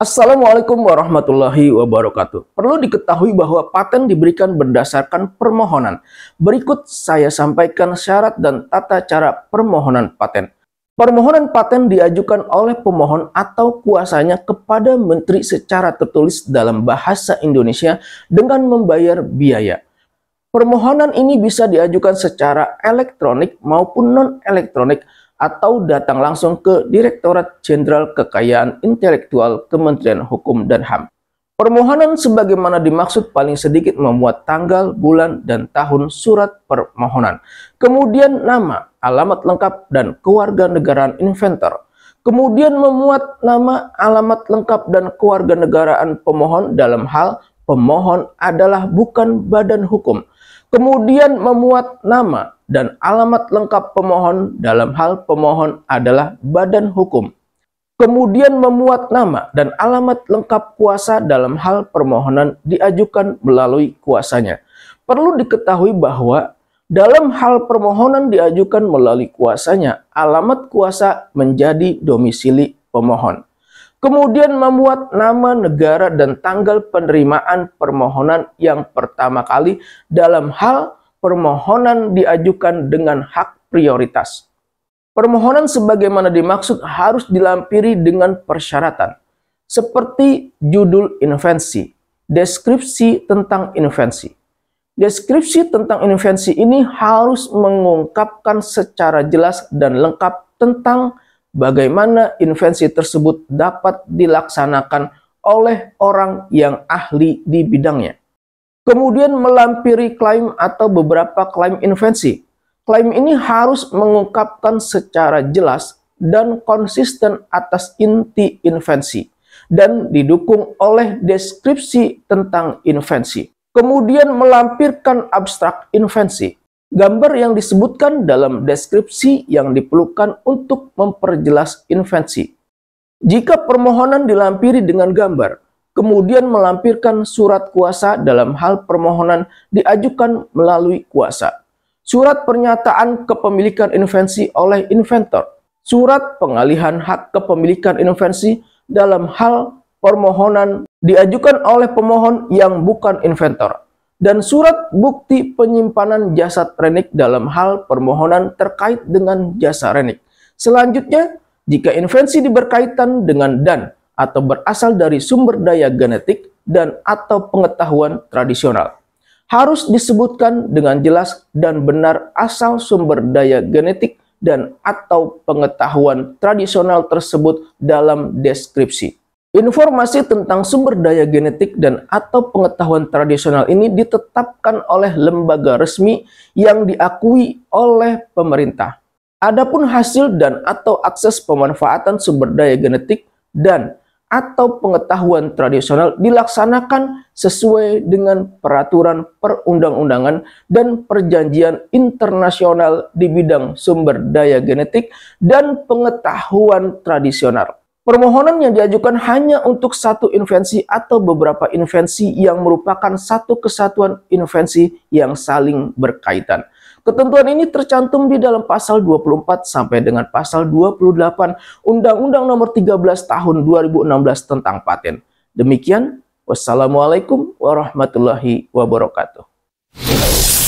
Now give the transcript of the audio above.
Assalamualaikum warahmatullahi wabarakatuh. Perlu diketahui bahwa paten diberikan berdasarkan permohonan. Berikut saya sampaikan syarat dan tata cara permohonan paten. Permohonan paten diajukan oleh pemohon atau kuasanya kepada menteri secara tertulis dalam bahasa Indonesia dengan membayar biaya. Permohonan ini bisa diajukan secara elektronik maupun non-elektronik atau datang langsung ke Direktorat Jenderal Kekayaan Intelektual Kementerian Hukum dan HAM. Permohonan sebagaimana dimaksud paling sedikit memuat tanggal, bulan, dan tahun surat permohonan. Kemudian nama, alamat lengkap, dan kewarganegaraan inventor. Kemudian memuat nama, alamat lengkap, dan kewarganegaraan pemohon dalam hal pemohon adalah bukan badan hukum kemudian memuat nama dan alamat lengkap pemohon dalam hal pemohon adalah badan hukum, kemudian memuat nama dan alamat lengkap kuasa dalam hal permohonan diajukan melalui kuasanya. Perlu diketahui bahwa dalam hal permohonan diajukan melalui kuasanya, alamat kuasa menjadi domisili pemohon kemudian membuat nama negara dan tanggal penerimaan permohonan yang pertama kali dalam hal permohonan diajukan dengan hak prioritas. Permohonan sebagaimana dimaksud harus dilampiri dengan persyaratan, seperti judul invensi, deskripsi tentang invensi. Deskripsi tentang invensi ini harus mengungkapkan secara jelas dan lengkap tentang bagaimana invensi tersebut dapat dilaksanakan oleh orang yang ahli di bidangnya. Kemudian melampiri klaim atau beberapa klaim invensi. Klaim ini harus mengungkapkan secara jelas dan konsisten atas inti invensi dan didukung oleh deskripsi tentang invensi. Kemudian melampirkan abstrak invensi Gambar yang disebutkan dalam deskripsi yang diperlukan untuk memperjelas invensi. Jika permohonan dilampiri dengan gambar, kemudian melampirkan surat kuasa dalam hal permohonan diajukan melalui kuasa. Surat pernyataan kepemilikan invensi oleh inventor, surat pengalihan hak kepemilikan invensi dalam hal permohonan diajukan oleh pemohon yang bukan inventor dan surat bukti penyimpanan jasad Renik dalam hal permohonan terkait dengan jasa Renik. Selanjutnya, jika invensi diberkaitan dengan dan atau berasal dari sumber daya genetik dan atau pengetahuan tradisional. Harus disebutkan dengan jelas dan benar asal sumber daya genetik dan atau pengetahuan tradisional tersebut dalam deskripsi. Informasi tentang sumber daya genetik dan atau pengetahuan tradisional ini ditetapkan oleh lembaga resmi yang diakui oleh pemerintah. Adapun hasil dan atau akses pemanfaatan sumber daya genetik dan atau pengetahuan tradisional dilaksanakan sesuai dengan peraturan perundang-undangan dan perjanjian internasional di bidang sumber daya genetik dan pengetahuan tradisional. Permohonan yang diajukan hanya untuk satu invensi atau beberapa invensi yang merupakan satu kesatuan invensi yang saling berkaitan. Ketentuan ini tercantum di dalam pasal 24 sampai dengan pasal 28 Undang-Undang Nomor 13 Tahun 2016 tentang paten. Demikian, wassalamualaikum warahmatullahi wabarakatuh.